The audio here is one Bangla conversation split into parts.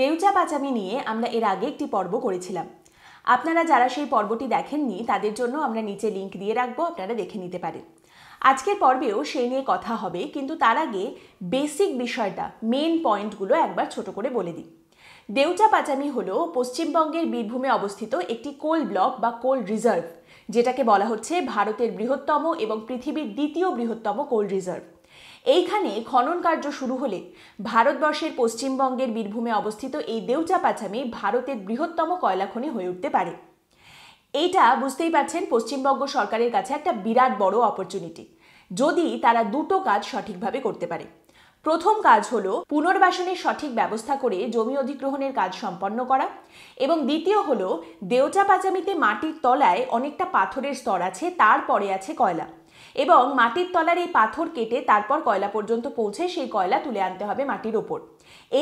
দেউচা পাচামি নিয়ে আমরা এর আগে একটি পর্ব করেছিলাম আপনারা যারা সেই পর্বটি দেখেননি তাদের জন্য আমরা নিচে লিঙ্ক দিয়ে রাখবো আপনারা দেখে নিতে পারেন আজকের পর্বেও সেই নিয়ে কথা হবে কিন্তু তার আগে বেসিক বিষয়টা মেন পয়েন্টগুলো একবার ছোট করে বলে দিই দেউচা পাচামি হল পশ্চিমবঙ্গের বীরভূমে অবস্থিত একটি কোল ব্লক বা কোল রিজার্ভ যেটাকে বলা হচ্ছে ভারতের বৃহত্তম এবং পৃথিবীর দ্বিতীয় বৃহত্তম কোল রিজার্ভ এইখানে খনন কার্য শুরু হলে ভারতবর্ষের পশ্চিমবঙ্গের বীরভূমে অবস্থিত এই দেউচা পাচামি ভারতের বৃহত্তম কয়লাখনি হয়ে উঠতে পারে এইটা বুঝতেই পারছেন পশ্চিমবঙ্গ সরকারের কাছে একটা বিরাট বড় অপরচুনিটি যদি তারা দুটো কাজ সঠিকভাবে করতে পারে প্রথম কাজ হলো পুনর্বাসনের সঠিক ব্যবস্থা করে জমি অধিগ্রহণের কাজ সম্পন্ন করা এবং দ্বিতীয় হলো দেওচা পাচামিতে মাটির তলায় অনেকটা পাথরের স্তর আছে তারপরে আছে কয়লা এবং মাটির তলার এই পাথর কেটে তারপর কয়লা পর্যন্ত পৌঁছে সেই কয়লা তুলে আনতে হবে মাটির ওপর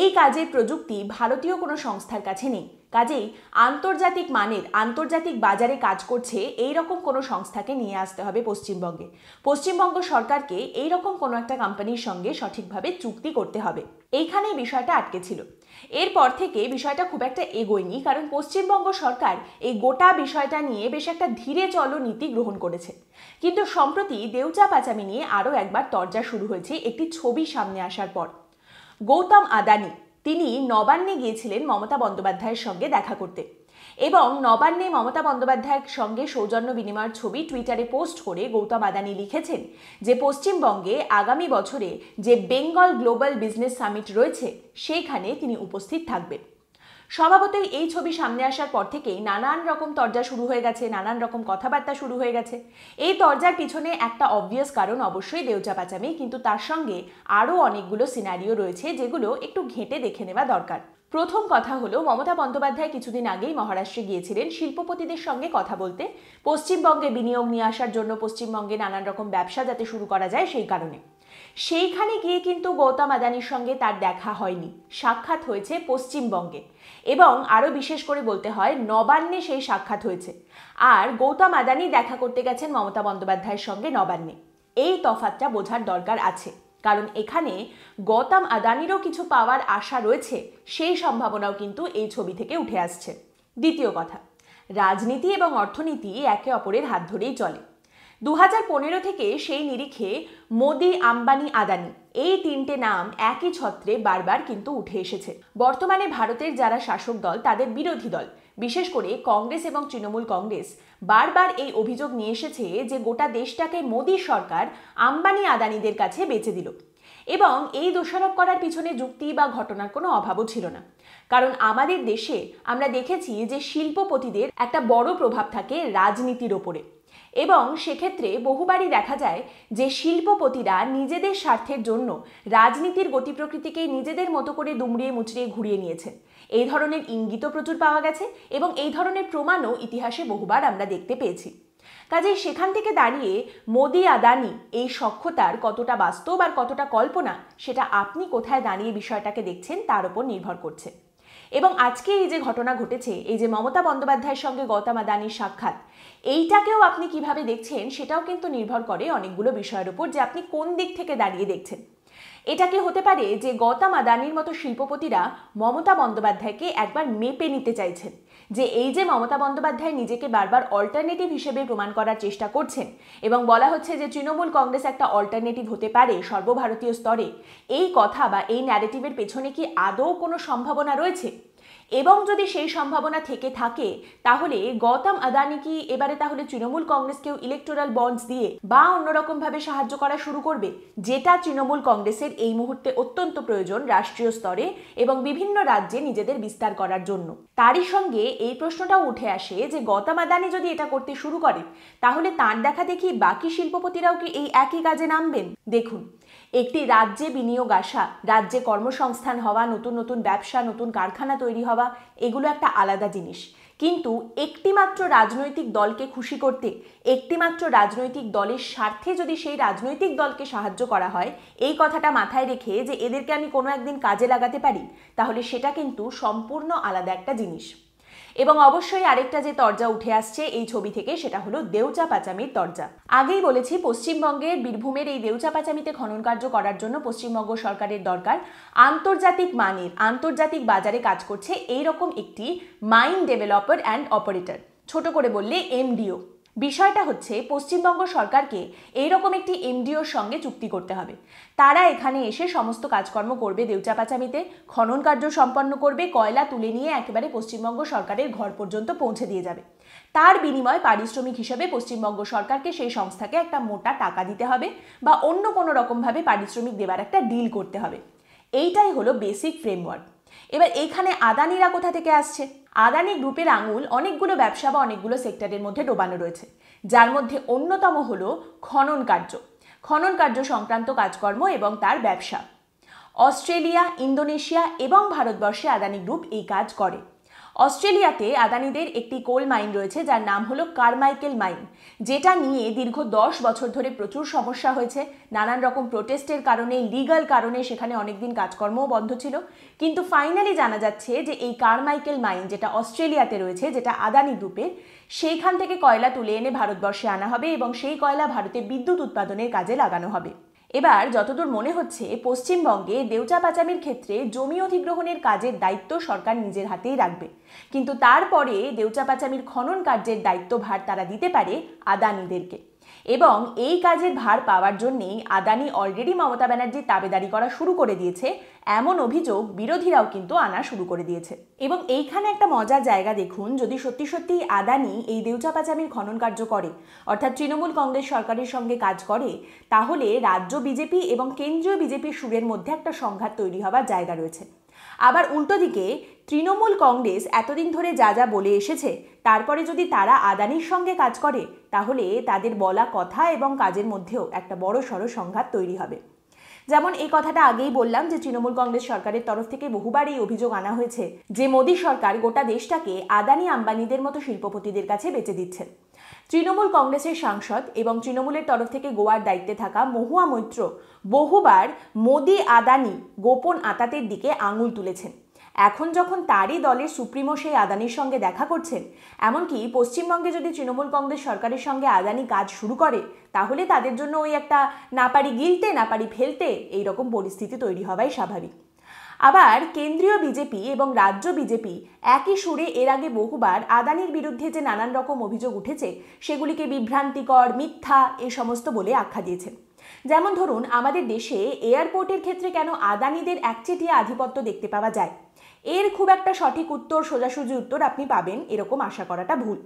এই কাজের প্রযুক্তি ভারতীয় কোনো সংস্থার কাছে নেই কাজেই আন্তর্জাতিক মানের আন্তর্জাতিক বাজারে কাজ করছে এই রকম কোনো সংস্থাকে নিয়ে আসতে হবে পশ্চিমবঙ্গে পশ্চিমবঙ্গ সরকারকে এই রকম কোনো একটা কোম্পানির সঙ্গে সঠিকভাবে চুক্তি করতে হবে এইখানে বিষয়টা আটকে ছিল এরপর থেকে বিষয়টা খুব একটা এগোয়নি কারণ পশ্চিমবঙ্গ সরকার এই গোটা বিষয়টা নিয়ে বেশ একটা ধীরে চলো নীতি গ্রহণ করেছে কিন্তু সম্প্রতি দেউচা পাচামি নিয়ে আরও একবার তরজা শুরু হয়েছে একটি ছবি সামনে আসার পর গৌতম আদানি তিনি নবান্নে গিয়েছিলেন মমতা বন্দ্যোপাধ্যায়ের সঙ্গে দেখা করতে এবং নবান্নে মমতা বন্দ্যোপাধ্যায়ের সঙ্গে সৌজন্য বিনিময়ের ছবি টুইটারে পোস্ট করে গৌতম আদানি লিখেছেন যে পশ্চিমবঙ্গে আগামী বছরে যে বেঙ্গল গ্লোবাল বিজনেস সামিট রয়েছে সেইখানে তিনি উপস্থিত থাকবেন স্বভাবতই এই ছবি সামনে আসার পর থেকেই নানান রকম তরজা শুরু হয়ে গেছে নানান রকম কথাবার্তা শুরু হয়ে গেছে এই তরজার পিছনে একটা অবভিয়াস কারণ অবশ্যই দেউজা পাচামি কিন্তু তার সঙ্গে আরও অনেকগুলো সিনারিও রয়েছে যেগুলো একটু ঘেঁটে দেখে নেওয়া দরকার প্রথম কথা হলো মমতা বন্দ্যোপাধ্যায় কিছুদিন আগেই মহারাষ্ট্রে গিয়েছিলেন শিল্পপতিদের সঙ্গে কথা বলতে পশ্চিমবঙ্গে বিনিয়োগ নিয়ে আসার জন্য পশ্চিমবঙ্গে নানান রকম ব্যবসা যাতে শুরু করা যায় সেই কারণে সেইখানে গিয়ে কিন্তু গৌতম আদানির সঙ্গে তার দেখা হয়নি সাক্ষাৎ হয়েছে পশ্চিমবঙ্গে এবং আরও বিশেষ করে বলতে হয় নবান্নে সেই সাক্ষাৎ হয়েছে আর গৌতম আদানি দেখা করতে গেছেন মমতা বন্দ্যোপাধ্যায়ের সঙ্গে নবান্নে এই তফাতটা বোঝার দরকার আছে কারণ এখানে গৌতম আদানিরও কিছু পাওয়ার আশা রয়েছে সেই সম্ভাবনাও কিন্তু এই ছবি থেকে উঠে আসছে দ্বিতীয় কথা রাজনীতি এবং অর্থনীতি একে অপরের হাত ধরেই চলে দু থেকে সেই নিরিখে মোদি আম্বানি আদানি এই তিনটে নাম একই ছত্রে বারবার কিন্তু উঠে এসেছে বর্তমানে ভারতের যারা শাসক দল তাদের বিরোধী দল বিশেষ করে কংগ্রেস এবং তৃণমূল কংগ্রেস বারবার এই অভিযোগ নিয়ে এসেছে যে গোটা দেশটাকে মোদী সরকার আম্বানি আদানিদের কাছে বেঁচে দিল এবং এই দোষারোপ করার পিছনে যুক্তি বা ঘটনার কোনো অভাবও ছিল না কারণ আমাদের দেশে আমরা দেখেছি যে শিল্পপতিদের একটা বড় প্রভাব থাকে রাজনীতির ওপরে এবং সেক্ষেত্রে বহুবারই দেখা যায় যে শিল্পপতিরা নিজেদের স্বার্থের জন্য রাজনীতির গতি প্রকৃতিকে নিজেদের মতো করে দুমড়িয়ে মুচড়িয়ে ঘুরিয়ে নিয়েছে এই ধরনের ইঙ্গিতও প্রচুর পাওয়া গেছে এবং এই ধরনের প্রমাণও ইতিহাসে বহুবার আমরা দেখতে পেয়েছি কাজেই সেখান থেকে দাঁড়িয়ে মোদি আদানি এই সক্ষতার কতটা বাস্তব আর কতটা কল্পনা সেটা আপনি কোথায় দাঁড়িয়ে বিষয়টাকে দেখছেন তার উপর নির্ভর করছে এবং আজকে এই যে ঘটনা ঘটেছে এই যে মমতা বন্দ্যোপাধ্যায়ের সঙ্গে গৌতম আদানির সাক্ষাৎ এইটাকেও আপনি কিভাবে দেখছেন সেটাও কিন্তু নির্ভর করে অনেকগুলো বিষয়ের উপর যে আপনি কোন দিক থেকে দাঁড়িয়ে দেখছেন এটা কি হতে পারে যে গৌতম আদানির মতো শিল্পপতিরা মমতা বন্দ্যোপাধ্যায়কে একবার মেপে নিতে চাইছেন যে এই যে মমতা বন্দ্যোপাধ্যায় নিজেকে বারবার অল্টারনেটিভ হিসেবে প্রমাণ করার চেষ্টা করছেন এবং বলা হচ্ছে যে তৃণমূল কংগ্রেস একটা অল্টারনেটিভ হতে পারে সর্বভারতীয় স্তরে এই কথা বা এই ন্যারেটিভের পেছনে কি আদৌ কোনো সম্ভাবনা রয়েছে এবং যদি সেই সম্ভাবনা থেকে থাকে তাহলে গৌতম আদানি কি এবারে তাহলে তৃণমূল কংগ্রেসকেও ইলেকটোরাল বন্ডস দিয়ে বা অন্যরকম ভাবে সাহায্য করা শুরু করবে যেটা তৃণমূল কংগ্রেসের এই মুহূর্তে অত্যন্ত প্রয়োজন রাষ্ট্রীয় স্তরে এবং বিভিন্ন রাজ্যে নিজেদের বিস্তার করার জন্য তারই সঙ্গে এই প্রশ্নটাও উঠে আসে যে গৌতম আদানি যদি এটা করতে শুরু করে তাহলে তার দেখা দেখি বাকি শিল্পপতিরাও কি এই একই কাজে নামবেন দেখুন একটি রাজ্যে বিনিয়োগ আসা রাজ্যে কর্মসংস্থান হওয়া নতুন নতুন ব্যবসা নতুন কারখানা তৈরি হওয়া এগুলো একটা আলাদা জিনিস কিন্তু একটিমাত্র রাজনৈতিক দলকে খুশি করতে একটিমাত্র রাজনৈতিক দলের স্বার্থে যদি সেই রাজনৈতিক দলকে সাহায্য করা হয় এই কথাটা মাথায় রেখে যে এদেরকে আমি কোনো একদিন কাজে লাগাতে পারি তাহলে সেটা কিন্তু সম্পূর্ণ আলাদা একটা জিনিস এবং অবশ্যই আরেকটা যে তরজা উঠে আসছে এই ছবি থেকে সেটা হলো দেউচা পাচামির তরজা আগেই বলেছি পশ্চিমবঙ্গের বীরভূমের এই দেউচা পাচামিতে খনন কার্য করার জন্য পশ্চিমবঙ্গ সরকারের দরকার আন্তর্জাতিক মানের আন্তর্জাতিক বাজারে কাজ করছে এইরকম একটি মাইন্ড ডেভেলপার অ্যান্ড অপারেটর ছোট করে বললে এমডিও বিষয়টা হচ্ছে পশ্চিমবঙ্গ সরকারকে এইরকম একটি এমডিওর সঙ্গে চুক্তি করতে হবে তারা এখানে এসে সমস্ত কাজকর্ম করবে দেউচা পাচামিতে খনন কার্য সম্পন্ন করবে কয়লা তুলে নিয়ে একেবারে পশ্চিমবঙ্গ সরকারের ঘর পর্যন্ত পৌঁছে দিয়ে যাবে তার বিনিময় পারিশ্রমিক হিসেবে পশ্চিমবঙ্গ সরকারকে সেই সংস্থাকে একটা মোটা টাকা দিতে হবে বা অন্য কোনো রকমভাবে পারিশ্রমিক দেওয়ার একটা ডিল করতে হবে এইটাই হলো বেসিক ফ্রেমওয়ার্ক এবার এইখানে আদানিরা কোথা থেকে আসছে আদানি গ্রুপের আঙুল অনেকগুলো ব্যবসা বা অনেকগুলো সেক্টরের মধ্যে ডোবানো রয়েছে যার মধ্যে অন্যতম হলো খনন কার্য খনন কার্য সংক্রান্ত কাজকর্ম এবং তার ব্যবসা অস্ট্রেলিয়া ইন্দোনেশিয়া এবং ভারতবর্ষে আদানি গ্রুপ এই কাজ করে অস্ট্রেলিয়াতে আদানিদের একটি কোল মাইন রয়েছে যার নাম হলো কারমাইকেল মাইন যেটা নিয়ে দীর্ঘ দশ বছর ধরে প্রচুর সমস্যা হয়েছে নানান রকম প্রোটেস্টের কারণে লিগাল কারণে সেখানে অনেকদিন কাজকর্মও বন্ধ ছিল কিন্তু ফাইনালি জানা যাচ্ছে যে এই কারমাইকেল মাইন যেটা অস্ট্রেলিয়াতে রয়েছে যেটা আদানি গ্রুপের সেইখান থেকে কয়লা তুলে এনে ভারতবর্ষে আনা হবে এবং সেই কয়লা ভারতে বিদ্যুৎ উৎপাদনের কাজে লাগানো হবে এবার যতদূর মনে হচ্ছে পশ্চিমবঙ্গে দেউচা পাচামির ক্ষেত্রে জমি অধিগ্রহণের কাজের দায়িত্ব সরকার নিজের হাতেই রাখবে কিন্তু তারপরে দেউচা পাচামির খনন কার্যের দায়িত্বভার তারা দিতে পারে আদানিদেরকে এবং এই কাজের ভার পাওয়ার জন্যেই আদানি অলরেডি মমতা ব্যানার্জির তাবেদারি করা শুরু করে দিয়েছে এমন অভিযোগ বিরোধীরাও কিন্তু আনা শুরু করে দিয়েছে এবং এইখানে একটা মজার জায়গা দেখুন যদি সত্যি সত্যি আদানি এই দেউচা পাচামির খনন কার্য করে অর্থাৎ তৃণমূল কংগ্রেস সরকারের সঙ্গে কাজ করে তাহলে রাজ্য বিজেপি এবং কেন্দ্রীয় বিজেপির সুরের মধ্যে একটা সংঘাত তৈরি হওয়ার জায়গা রয়েছে আবার উল্টো দিকে তৃণমূল কংগ্রেস এতদিন ধরে যা যা বলে এসেছে তারপরে যদি তারা আদানির সঙ্গে কাজ করে তাহলে তাদের বলা কথা এবং কাজের মধ্যেও একটা বড় সড় সংঘাত তৈরি হবে যেমন এই কথাটা আগেই বললাম যে তৃণমূল কংগ্রেস সরকারের তরফ থেকে বহুবার এই অভিযোগ আনা হয়েছে যে মোদী সরকার গোটা দেশটাকে আদানি আম্বানিদের মতো শিল্পপতিদের কাছে বেঁচে দিচ্ছেন তৃণমূল কংগ্রেসের সাংসদ এবং তৃণমূলের তরফ থেকে গোয়ার দায়িত্বে থাকা মহুয়া মৈত্র বহুবার মোদি আদানি গোপন আতাতের দিকে আঙুল তুলেছেন এখন যখন তারই দলের সুপ্রিমো সেই আদানির সঙ্গে দেখা করছেন এমনকি পশ্চিমবঙ্গে যদি তৃণমূল কংগ্রেস সরকারের সঙ্গে আদানি কাজ শুরু করে তাহলে তাদের জন্য ওই একটা না পারি গিলতে না পারি ফেলতে এইরকম পরিস্থিতি তৈরি হওয়াই স্বাভাবিক আবার কেন্দ্রীয় বিজেপি এবং রাজ্য বিজেপি একই সুরে এর আগে বহুবার আদানির বিরুদ্ধে যে নানান রকম অভিযোগ উঠেছে সেগুলিকে বিভ্রান্তিকর মিথ্যা এ সমস্ত বলে আখ্যা দিয়েছে যেমন ধরুন আমাদের দেশে এয়ারপোর্টের ক্ষেত্রে কেন আদানিদের একচেটিয়া আধিপত্য দেখতে পাওয়া যায় এর খুব একটা সঠিক উত্তর সোজাসুজি উত্তর আপনি পাবেন এরকম আশা করাটা ভুল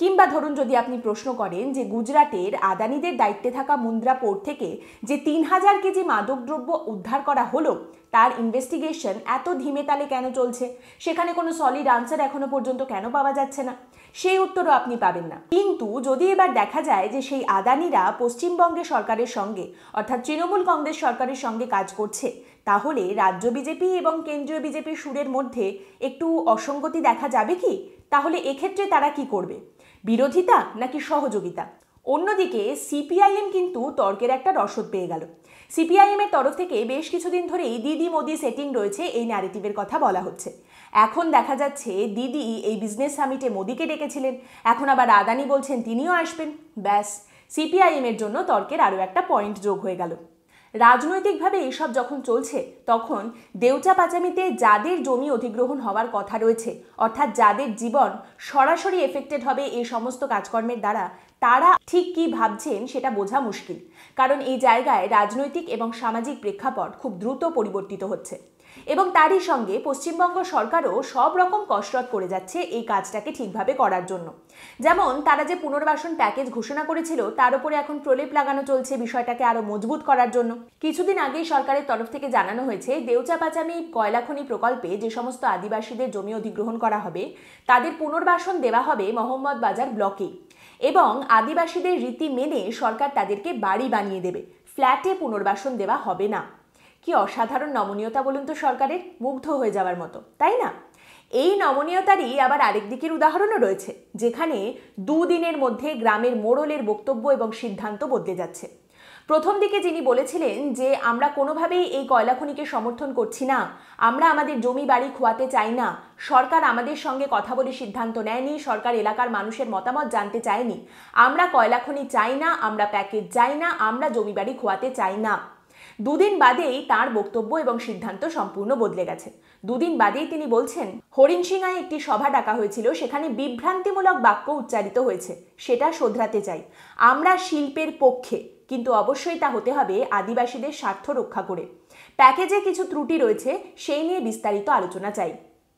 কিংবা ধরুন যদি আপনি প্রশ্ন করেন যে গুজরাটের আদানিদের দায়িত্বে থাকা মুন্দ্রা পোর্ট থেকে যে তিন হাজার কেজি মাদকদ্রব্য উদ্ধার করা হলো তার ইনভেস্টিগেশন এত ধিমে তালে কেন চলছে সেখানে কোনো সলিড আনসার এখনো পর্যন্ত কেন পাওয়া যাচ্ছে না সেই উত্তরও আপনি পাবেন না কিন্তু যদি এবার দেখা যায় যে সেই আদানিরা পশ্চিমবঙ্গে সরকারের সঙ্গে অর্থাৎ তৃণমূল কংগ্রেস সরকারের সঙ্গে কাজ করছে তাহলে রাজ্য বিজেপি এবং কেন্দ্রীয় বিজেপির সুরের মধ্যে একটু অসঙ্গতি দেখা যাবে কি তাহলে এক্ষেত্রে তারা কি করবে বিরোধিতা নাকি সহযোগিতা অন্যদিকে সিপিআইএম কিন্তু তর্কের একটা রসদ পেয়ে গেল সিপিআইএমের তরফ থেকে বেশ কিছুদিন ধরেই দিদি মোদি সেটিং রয়েছে এই ন্যারেটিভের কথা বলা হচ্ছে এখন দেখা যাচ্ছে দিদি এই বিজনেস সামিটে মোদিকে ডেকেছিলেন এখন আবার আদানি বলছেন তিনিও আসবেন ব্যাস সিপিআইএমের জন্য তর্কের আরও একটা পয়েন্ট যোগ হয়ে গেল রাজনৈতিকভাবে এসব যখন চলছে তখন দেউচা পাচামিতে যাদের জমি অধিগ্রহণ হওয়ার কথা রয়েছে অর্থাৎ যাদের জীবন সরাসরি এফেক্টেড হবে এই সমস্ত কাজকর্মের দ্বারা তারা ঠিক কি ভাবছেন সেটা বোঝা মুশকিল কারণ এই জায়গায় রাজনৈতিক এবং সামাজিক প্রেক্ষাপট খুব দ্রুত পরিবর্তিত হচ্ছে এবং তারই সঙ্গে পশ্চিমবঙ্গ সরকারও সব রকম কসরত করে যাচ্ছে এই কাজটাকে ঠিকভাবে করার জন্য যেমন তারা যে পুনর্বাসন প্যাকেজ ঘোষণা করেছিল তার উপরে এখন প্রলেপ লাগানো চলছে বিষয়টাকে আরও মজবুত করার জন্য কিছুদিন আগেই সরকারের তরফ থেকে জানানো হয়েছে দেউচা পাচামি কয়লাখনি প্রকল্পে যে সমস্ত আদিবাসীদের জমি অধিগ্রহণ করা হবে তাদের পুনর্বাসন দেওয়া হবে মোহাম্মদ বাজার ব্লকে এবং আদিবাসীদের রীতি মেনে সরকার তাদেরকে বাড়ি বানিয়ে দেবে ফ্ল্যাটে পুনর্বাসন দেওয়া হবে না কি অসাধারণ নমনীয়তা বলুন তো সরকারের মুগ্ধ হয়ে যাওয়ার মতো তাই না এই নমনীয়তারই আবার আরেক দিকের উদাহরণও রয়েছে যেখানে দুদিনের মধ্যে গ্রামের মোড়লের বক্তব্য এবং সিদ্ধান্ত বদলে যাচ্ছে প্রথম দিকে যিনি বলেছিলেন যে আমরা কোনোভাবেই এই কয়লা খনিকে সমর্থন করছি না আমরা আমাদের জমি বাড়ি খোয়াতে চাই না সরকার আমাদের সঙ্গে কথা বলে সিদ্ধান্ত নেয়নি সরকার এলাকার মানুষের মতামত জানতে চায়নি আমরা কয়লা খনি চাই না আমরা প্যাকেজ চাই না আমরা জমি বাড়ি খোয়াতে চাই না দুদিন বাদেই তার বক্তব্য এবং সিদ্ধান্ত সম্পূর্ণ বদলে গেছে দুদিন বাদেই তিনি বলছেন সিংহায় একটি সভা ডাকা হয়েছিল সেখানে বিভ্রান্তিমূলক বাক্য উচ্চারিত হয়েছে সেটা শোধরাতে চাই আমরা শিল্পের পক্ষে কিন্তু অবশ্যই তা হতে হবে আদিবাসীদের স্বার্থ রক্ষা করে প্যাকেজে কিছু ত্রুটি রয়েছে সেই নিয়ে বিস্তারিত আলোচনা চাই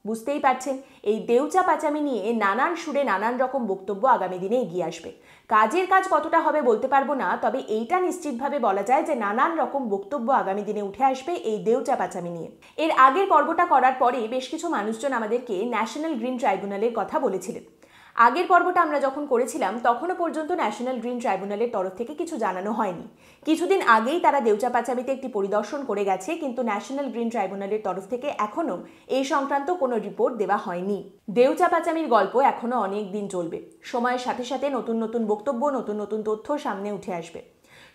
বুঝতেই পারছেন এই দেউচা পাচামি নিয়ে নানান সুরে নানান রকম বক্তব্য আগামী দিনে এগিয়ে আসবে কাজের কাজ কতটা হবে বলতে পারবো না তবে এইটা নিশ্চিতভাবে বলা যায় যে নানান রকম বক্তব্য আগামী দিনে উঠে আসবে এই দেউচা পাচামি নিয়ে এর আগের পর্বটা করার পরে বেশ কিছু মানুষজন আমাদেরকে ন্যাশনাল গ্রিন ট্রাইব্যুনালের কথা বলেছিলেন আগের পর্বটা আমরা যখন করেছিলাম তখনও পর্যন্ত ন্যাশনাল গ্রিন ট্রাইব্যুনালের তরফ থেকে কিছু জানানো হয়নি কিছুদিন আগেই তারা দেউচা পাচাবিতে একটি পরিদর্শন করে গেছে কিন্তু ন্যাশনাল গ্রিন ট্রাইব্যুনালের তরফ থেকে এখনও এই সংক্রান্ত কোনো রিপোর্ট দেওয়া হয়নি দেউচা পাচামির গল্প এখনও অনেক দিন চলবে সময়ের সাথে সাথে নতুন নতুন বক্তব্য নতুন নতুন তথ্য সামনে উঠে আসবে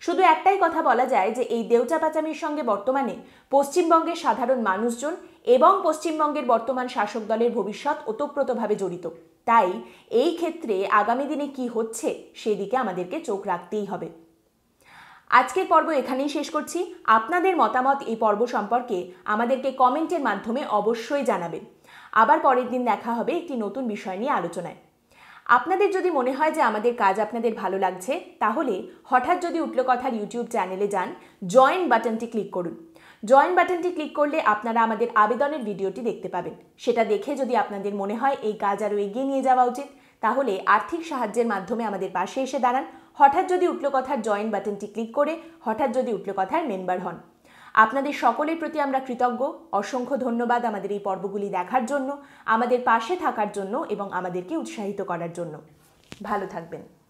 শুধু একটাই কথা বলা যায় যে এই দেউচা পাচামির সঙ্গে বর্তমানে পশ্চিমবঙ্গের সাধারণ মানুষজন এবং পশ্চিমবঙ্গের বর্তমান শাসক দলের ভবিষ্যৎ ওতপ্রোতভাবে জড়িত তাই এই ক্ষেত্রে আগামী দিনে কি হচ্ছে সেদিকে আমাদেরকে চোখ রাখতেই হবে আজকের পর্ব এখানেই শেষ করছি আপনাদের মতামত এই পর্ব সম্পর্কে আমাদেরকে কমেন্টের মাধ্যমে অবশ্যই জানাবেন আবার পরের দিন দেখা হবে একটি নতুন বিষয় নিয়ে আলোচনায় আপনাদের যদি মনে হয় যে আমাদের কাজ আপনাদের ভালো লাগছে তাহলে হঠাৎ যদি উঠলো কথার ইউটিউব চ্যানেলে যান জয়েন বাটনটি ক্লিক করুন জয়েন বাটনটি ক্লিক করলে আপনারা আমাদের আবেদনের ভিডিওটি দেখতে পাবেন সেটা দেখে যদি আপনাদের মনে হয় এই কাজ আরও এগিয়ে নিয়ে যাওয়া উচিত তাহলে আর্থিক সাহায্যের মাধ্যমে আমাদের পাশে এসে দাঁড়ান হঠাৎ যদি উঠল কথার জয়েন বাটনটি ক্লিক করে হঠাৎ যদি উঠল কথার মেম্বার হন আপনাদের সকলের প্রতি আমরা কৃতজ্ঞ অসংখ্য ধন্যবাদ আমাদের এই পর্বগুলি দেখার জন্য আমাদের পাশে থাকার জন্য এবং আমাদেরকে উৎসাহিত করার জন্য ভালো থাকবেন